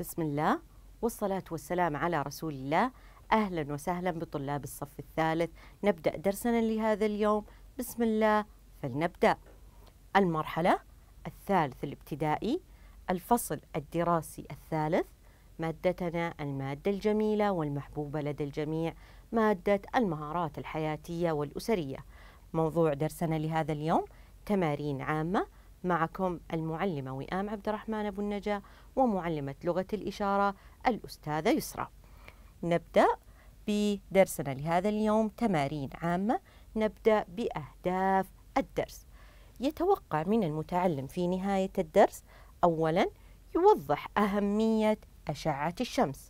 بسم الله والصلاة والسلام على رسول الله أهلا وسهلا بطلاب الصف الثالث نبدأ درسنا لهذا اليوم بسم الله فلنبدأ المرحلة الثالث الابتدائي الفصل الدراسي الثالث مادتنا المادة الجميلة والمحبوبة لدى الجميع مادة المهارات الحياتية والأسرية موضوع درسنا لهذا اليوم تمارين عامة معكم المعلمة وئام عبد الرحمن أبو النجا ومعلمة لغة الإشارة الأستاذة يسرى نبدأ بدرسنا لهذا اليوم تمارين عامة نبدأ بأهداف الدرس يتوقع من المتعلم في نهاية الدرس أولا يوضح أهمية أشعة الشمس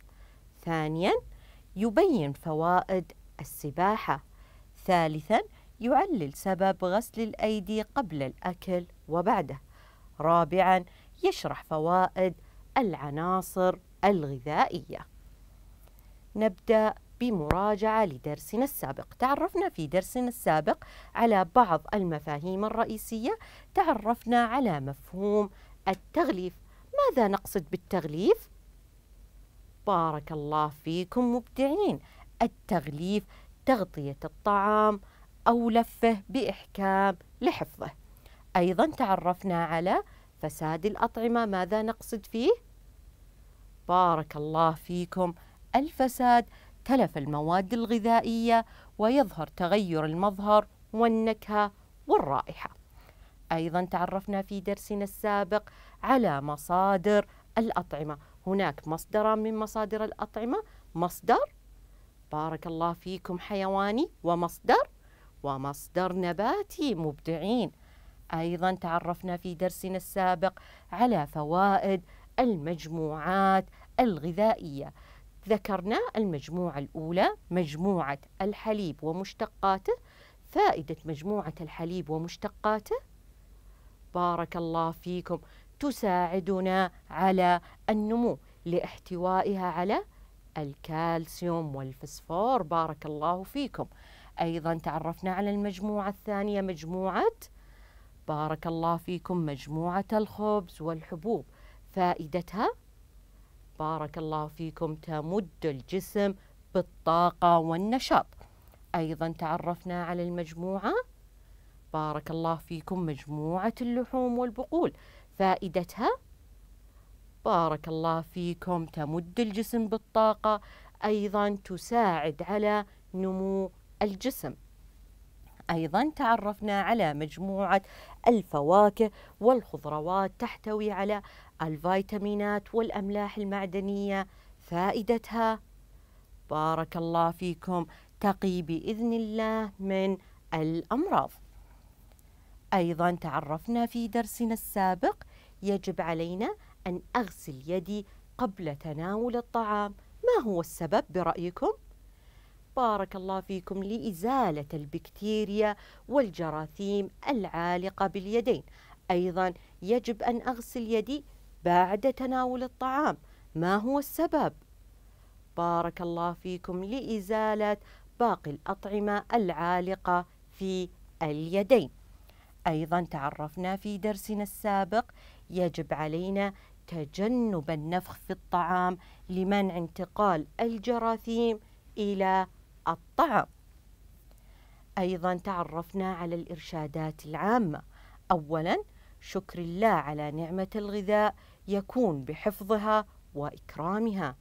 ثانيا يبين فوائد السباحة ثالثا يعلل سبب غسل الأيدي قبل الأكل وبعده رابعا يشرح فوائد العناصر الغذائية نبدأ بمراجعة لدرسنا السابق تعرفنا في درسنا السابق على بعض المفاهيم الرئيسية تعرفنا على مفهوم التغليف ماذا نقصد بالتغليف؟ بارك الله فيكم مبدعين التغليف تغطية الطعام أو لفه بإحكام لحفظه أيضا تعرفنا على فساد الأطعمة ماذا نقصد فيه؟ بارك الله فيكم الفساد تلف المواد الغذائية ويظهر تغير المظهر والنكهة والرائحة أيضا تعرفنا في درسنا السابق على مصادر الأطعمة هناك مصدر من مصادر الأطعمة مصدر بارك الله فيكم حيواني ومصدر ومصدر نباتي مبدعين أيضا تعرفنا في درسنا السابق على فوائد المجموعات الغذائية ذكرنا المجموعة الأولى مجموعة الحليب ومشتقاته فائدة مجموعة الحليب ومشتقاته بارك الله فيكم تساعدنا على النمو لاحتوائها على الكالسيوم والفسفور بارك الله فيكم أيضا تعرفنا على المجموعة الثانية مجموعة بارك الله فيكم مجموعة الخبز والحبوب فائدتها بارك الله فيكم تمد الجسم بالطاقة والنشاط أيضا تعرفنا على المجموعة بارك الله فيكم مجموعة اللحوم والبقول فائدتها بارك الله فيكم تمد الجسم بالطاقة أيضا تساعد على نمو الجسم أيضا تعرفنا على مجموعة الفواكه والخضروات تحتوي على الفيتامينات والأملاح المعدنية فائدتها بارك الله فيكم تقي بإذن الله من الأمراض أيضا تعرفنا في درسنا السابق يجب علينا أن أغسل يدي قبل تناول الطعام ما هو السبب برأيكم؟ بارك الله فيكم لإزالة البكتيريا والجراثيم العالقة باليدين أيضا يجب أن أغسل يدي بعد تناول الطعام ما هو السبب؟ بارك الله فيكم لإزالة باقي الأطعمة العالقة في اليدين أيضا تعرفنا في درسنا السابق يجب علينا تجنب النفخ في الطعام لمنع انتقال الجراثيم إلى الطعم أيضا تعرفنا على الإرشادات العامة أولا شكر الله على نعمة الغذاء يكون بحفظها وإكرامها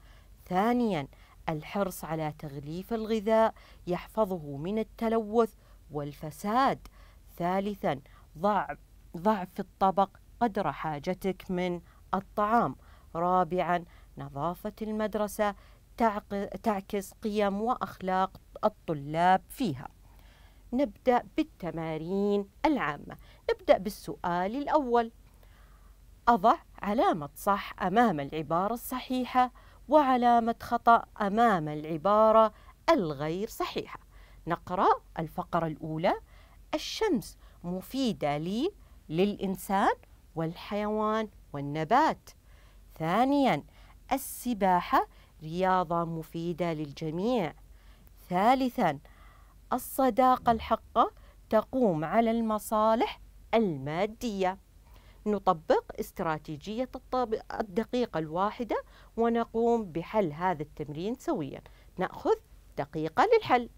ثانيا الحرص على تغليف الغذاء يحفظه من التلوث والفساد ثالثا ضعف ضعف الطبق قدر حاجتك من الطعام رابعا نظافة المدرسة تعكس قيم واخلاق الطلاب فيها نبدا بالتمارين العامه نبدا بالسؤال الاول اضع علامه صح امام العباره الصحيحه وعلامه خطا امام العباره الغير صحيحه نقرا الفقره الاولى الشمس مفيده لي للانسان والحيوان والنبات ثانيا السباحه رياضة مفيدة للجميع ثالثا الصداقة الحقة تقوم على المصالح المادية نطبق استراتيجية الدقيقة الواحدة ونقوم بحل هذا التمرين سويا نأخذ دقيقة للحل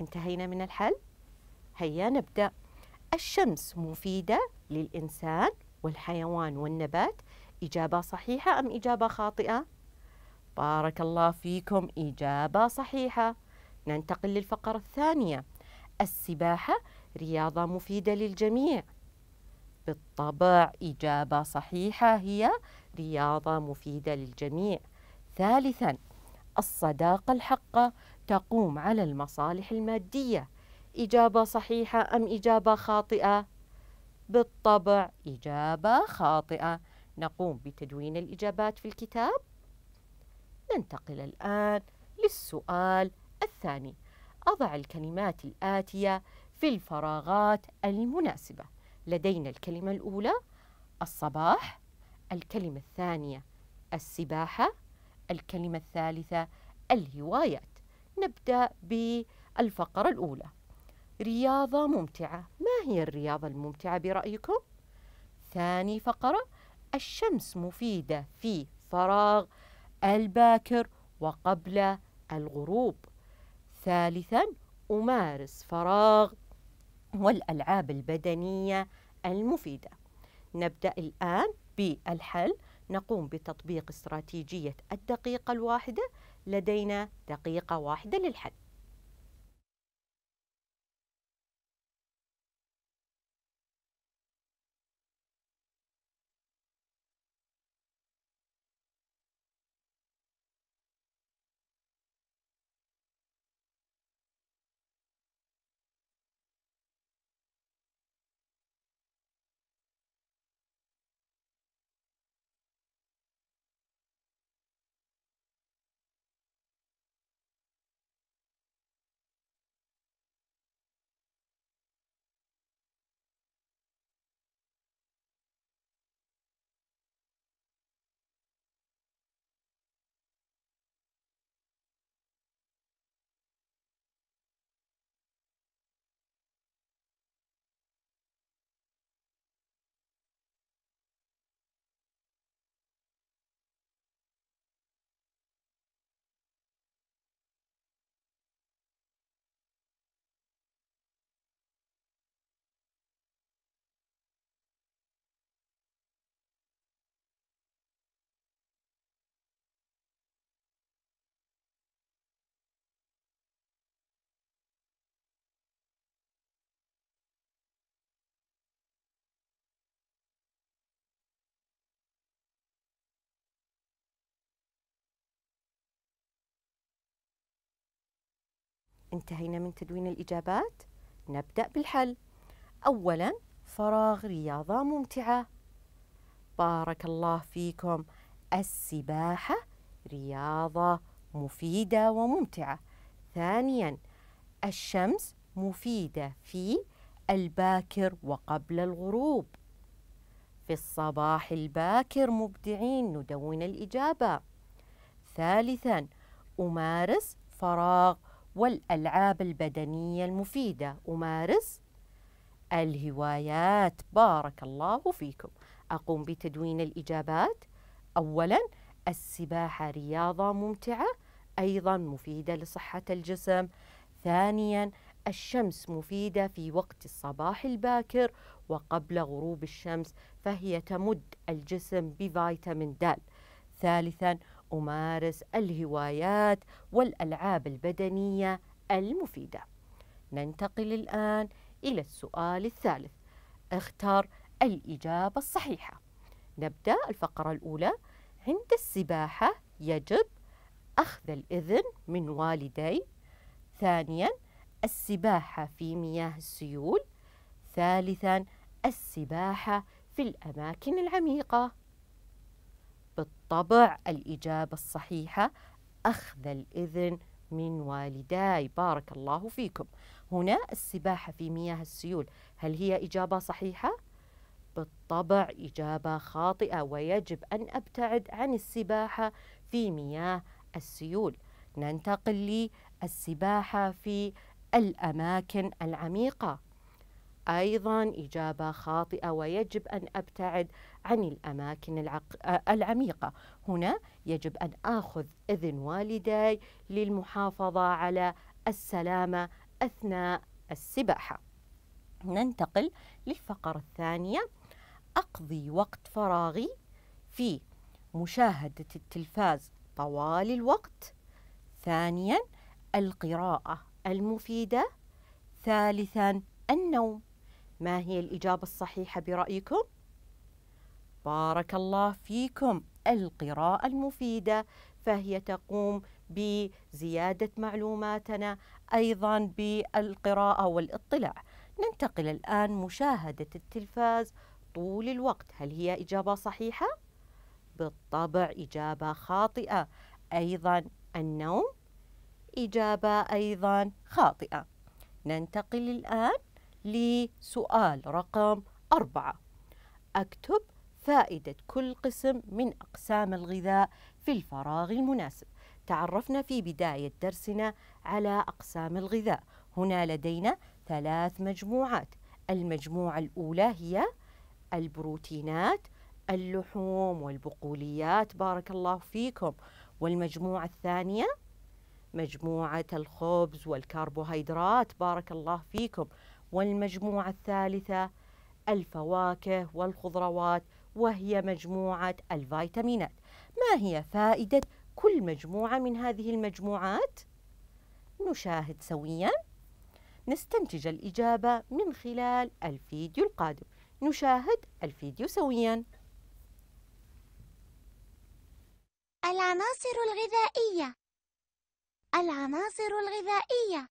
انتهينا من الحل هيا نبدأ الشمس مفيدة للإنسان والحيوان والنبات إجابة صحيحة أم إجابة خاطئة؟ بارك الله فيكم إجابة صحيحة ننتقل للفقرة الثانية السباحة رياضة مفيدة للجميع بالطبع إجابة صحيحة هي رياضة مفيدة للجميع ثالثا الصداقة الحقة تقوم على المصالح المادية إجابة صحيحة أم إجابة خاطئة؟ بالطبع إجابة خاطئة نقوم بتدوين الإجابات في الكتاب ننتقل الآن للسؤال الثاني أضع الكلمات الآتية في الفراغات المناسبة لدينا الكلمة الأولى الصباح الكلمة الثانية السباحة الكلمة الثالثة الهوايات نبدأ بالفقرة الأولى رياضة ممتعة ما هي الرياضة الممتعة برأيكم؟ ثاني فقرة الشمس مفيدة في فراغ الباكر وقبل الغروب ثالثا أمارس فراغ والألعاب البدنية المفيدة نبدأ الآن بالحل نقوم بتطبيق استراتيجية الدقيقة الواحدة لدينا دقيقة واحدة للحد انتهينا من تدوين الإجابات نبدأ بالحل أولا فراغ رياضة ممتعة بارك الله فيكم السباحة رياضة مفيدة وممتعة ثانيا الشمس مفيدة في الباكر وقبل الغروب في الصباح الباكر مبدعين ندون الإجابة ثالثا أمارس فراغ والألعاب البدنية المفيدة أمارس الهوايات بارك الله فيكم أقوم بتدوين الإجابات أولا السباحة رياضة ممتعة أيضا مفيدة لصحة الجسم ثانيا الشمس مفيدة في وقت الصباح الباكر وقبل غروب الشمس فهي تمد الجسم بفيتامين د ثالثا أمارس الهوايات والألعاب البدنية المفيدة ننتقل الآن إلى السؤال الثالث اختر الإجابة الصحيحة نبدأ الفقرة الأولى عند السباحة يجب أخذ الإذن من والدي ثانيا السباحة في مياه السيول ثالثا السباحة في الأماكن العميقة بالطبع الإجابة الصحيحة أخذ الإذن من والداي بارك الله فيكم هنا السباحة في مياه السيول هل هي إجابة صحيحة؟ بالطبع إجابة خاطئة ويجب أن أبتعد عن السباحة في مياه السيول ننتقل للسباحة في الأماكن العميقة أيضا إجابة خاطئة ويجب أن أبتعد عن الأماكن العق... آه، العميقة هنا يجب أن آخذ إذن والدي للمحافظة على السلامة أثناء السباحة ننتقل للفقرة الثانية أقضي وقت فراغي في مشاهدة التلفاز طوال الوقت ثانيا القراءة المفيدة ثالثا النوم ما هي الإجابة الصحيحة برأيكم؟ بارك الله فيكم القراءة المفيدة فهي تقوم بزيادة معلوماتنا أيضا بالقراءة والاطلاع ننتقل الآن مشاهدة التلفاز طول الوقت هل هي إجابة صحيحة؟ بالطبع إجابة خاطئة أيضا النوم إجابة أيضا خاطئة ننتقل الآن لسؤال رقم أربعة أكتب فائدة كل قسم من أقسام الغذاء في الفراغ المناسب تعرفنا في بداية درسنا على أقسام الغذاء هنا لدينا ثلاث مجموعات المجموعة الأولى هي البروتينات اللحوم والبقوليات بارك الله فيكم والمجموعة الثانية مجموعة الخبز والكربوهيدرات بارك الله فيكم والمجموعة الثالثة الفواكه والخضروات وهي مجموعة الفيتامينات ما هي فائدة كل مجموعة من هذه المجموعات؟ نشاهد سويا نستنتج الإجابة من خلال الفيديو القادم نشاهد الفيديو سويا العناصر الغذائية العناصر الغذائية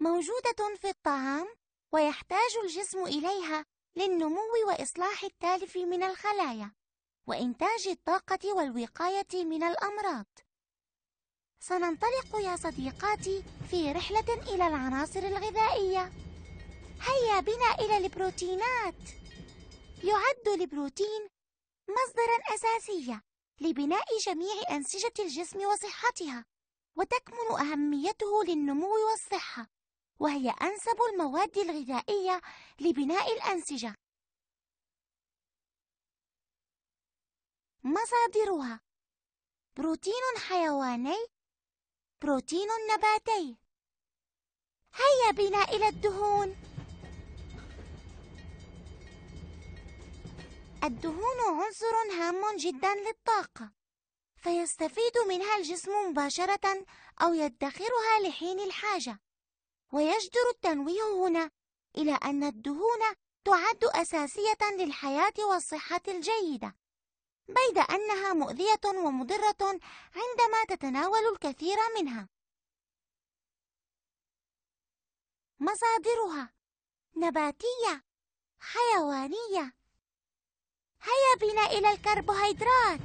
موجودة في الطعام ويحتاج الجسم إليها للنمو وإصلاح التالف من الخلايا وإنتاج الطاقة والوقاية من الأمراض سننطلق يا صديقاتي في رحلة إلى العناصر الغذائية هيا بنا إلى البروتينات يعد البروتين مصدرا أساسيا لبناء جميع أنسجة الجسم وصحتها وتكمن أهميته للنمو والصحة وهي أنسب المواد الغذائية لبناء الأنسجة مصادرها بروتين حيواني بروتين نباتي هيا بنا إلى الدهون الدهون عنصر هام جدا للطاقة فيستفيد منها الجسم مباشرة أو يدخرها لحين الحاجة ويجدر التنويه هنا إلى أن الدهون تعد أساسية للحياة والصحة الجيدة بيد أنها مؤذية ومضرة عندما تتناول الكثير منها مصادرها نباتية حيوانية هيا بنا إلى الكربوهيدرات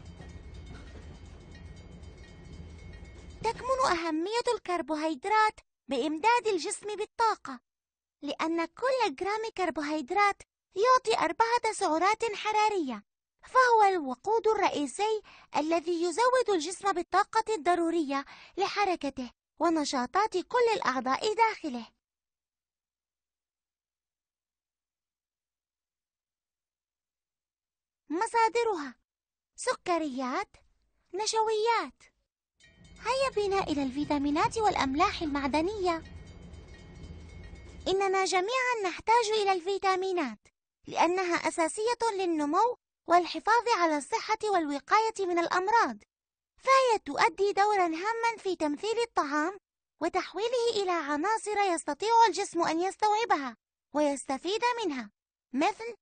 تكمن أهمية الكربوهيدرات بإمداد الجسم بالطاقة لأن كل جرام كربوهيدرات يعطي أربعة سعرات حرارية فهو الوقود الرئيسي الذي يزود الجسم بالطاقة الضرورية لحركته ونشاطات كل الأعضاء داخله مصادرها سكريات نشويات هيا بنا إلى الفيتامينات والأملاح المعدنية إننا جميعا نحتاج إلى الفيتامينات لأنها أساسية للنمو والحفاظ على الصحة والوقاية من الأمراض فهي تؤدي دورا هاما في تمثيل الطعام وتحويله إلى عناصر يستطيع الجسم أن يستوعبها ويستفيد منها مثل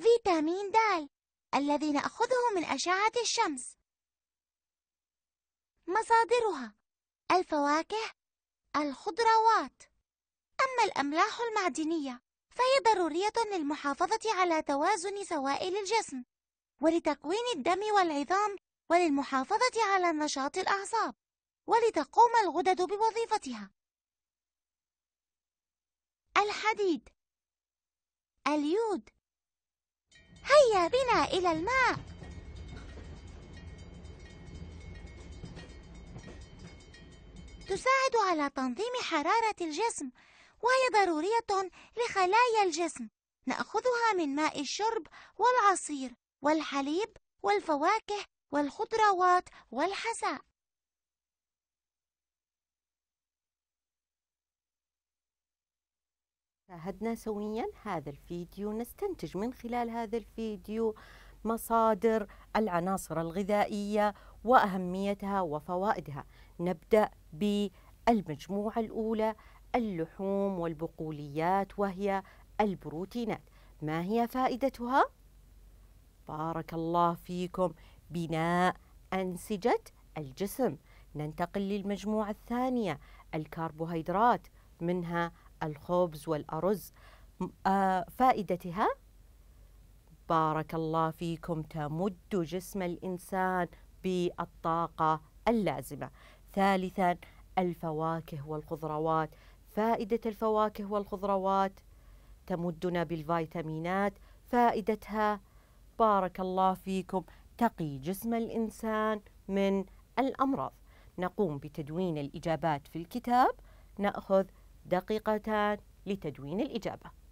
فيتامين د الذي نأخذه من أشعة الشمس مصادرها الفواكه الخضروات أما الأملاح المعدنية فهي ضرورية للمحافظة على توازن سوائل الجسم ولتكوين الدم والعظام وللمحافظة على نشاط الأعصاب ولتقوم الغدد بوظيفتها الحديد اليود هيا بنا إلى الماء تساعد على تنظيم حرارة الجسم وهي ضرورية لخلايا الجسم نأخذها من ماء الشرب والعصير والحليب والفواكه والخضروات والحساء شاهدنا سويا هذا الفيديو نستنتج من خلال هذا الفيديو مصادر العناصر الغذائية وأهميتها وفوائدها نبدأ بالمجموعة الأولى اللحوم والبقوليات وهي البروتينات ما هي فائدتها؟ بارك الله فيكم بناء أنسجة الجسم ننتقل للمجموعة الثانية الكربوهيدرات منها الخبز والأرز آه، فائدتها بارك الله فيكم تمد جسم الإنسان بالطاقة اللازمة ثالثا الفواكه والخضروات فائدة الفواكه والخضروات تمدنا بالفيتامينات فائدتها بارك الله فيكم تقي جسم الإنسان من الأمراض نقوم بتدوين الإجابات في الكتاب نأخذ دقيقتان لتدوين الإجابة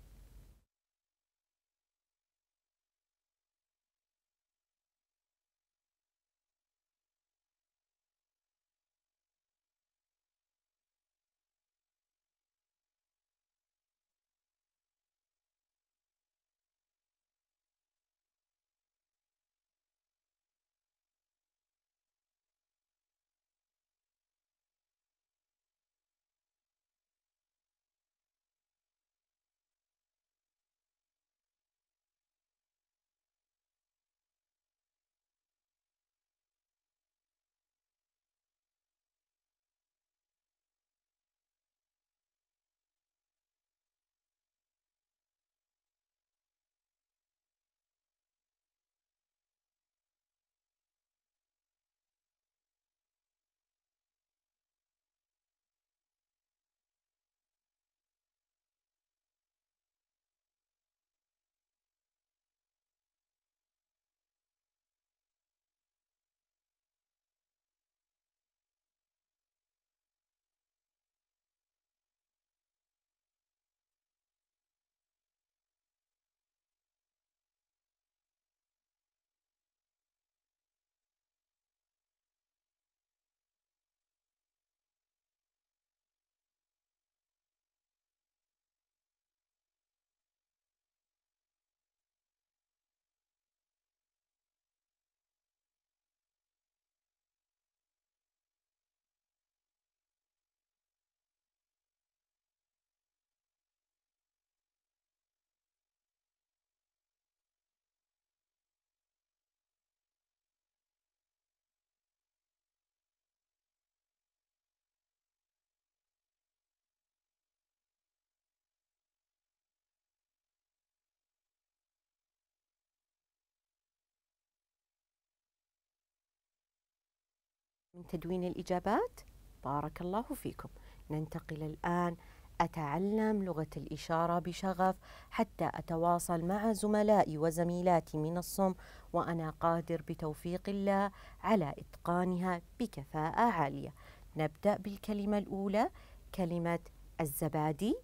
من تدوين الإجابات بارك الله فيكم ننتقل الآن أتعلم لغة الإشارة بشغف حتى أتواصل مع زملائي وزميلاتي من الصم وأنا قادر بتوفيق الله على إتقانها بكفاءة عالية نبدأ بالكلمة الأولى كلمة الزبادي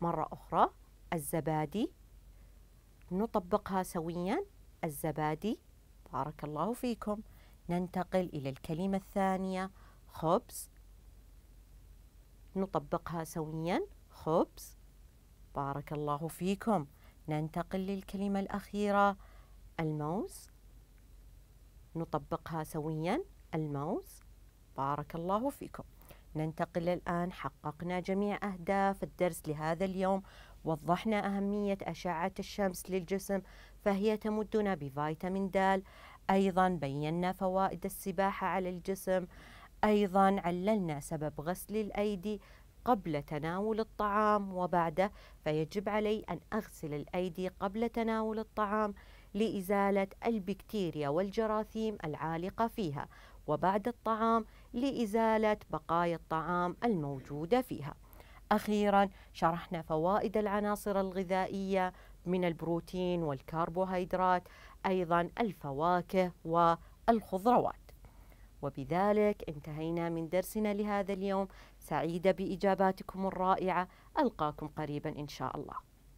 مرة أخرى الزبادي نطبقها سويا الزبادي بارك الله فيكم ننتقل إلى الكلمة الثانية خبز نطبقها سويا خبز بارك الله فيكم ننتقل للكلمة الأخيرة الموز نطبقها سويا الموز بارك الله فيكم ننتقل الآن حققنا جميع أهداف الدرس لهذا اليوم وضحنا أهمية أشعة الشمس للجسم فهي تمدنا بفيتامين د أيضا بينا فوائد السباحة على الجسم أيضا عللنا سبب غسل الأيدي قبل تناول الطعام وبعده فيجب علي أن أغسل الأيدي قبل تناول الطعام لإزالة البكتيريا والجراثيم العالقة فيها وبعد الطعام لإزالة بقايا الطعام الموجودة فيها أخيرا شرحنا فوائد العناصر الغذائية من البروتين والكربوهيدرات أيضا الفواكه والخضروات وبذلك انتهينا من درسنا لهذا اليوم سعيدة بإجاباتكم الرائعة ألقاكم قريبا إن شاء الله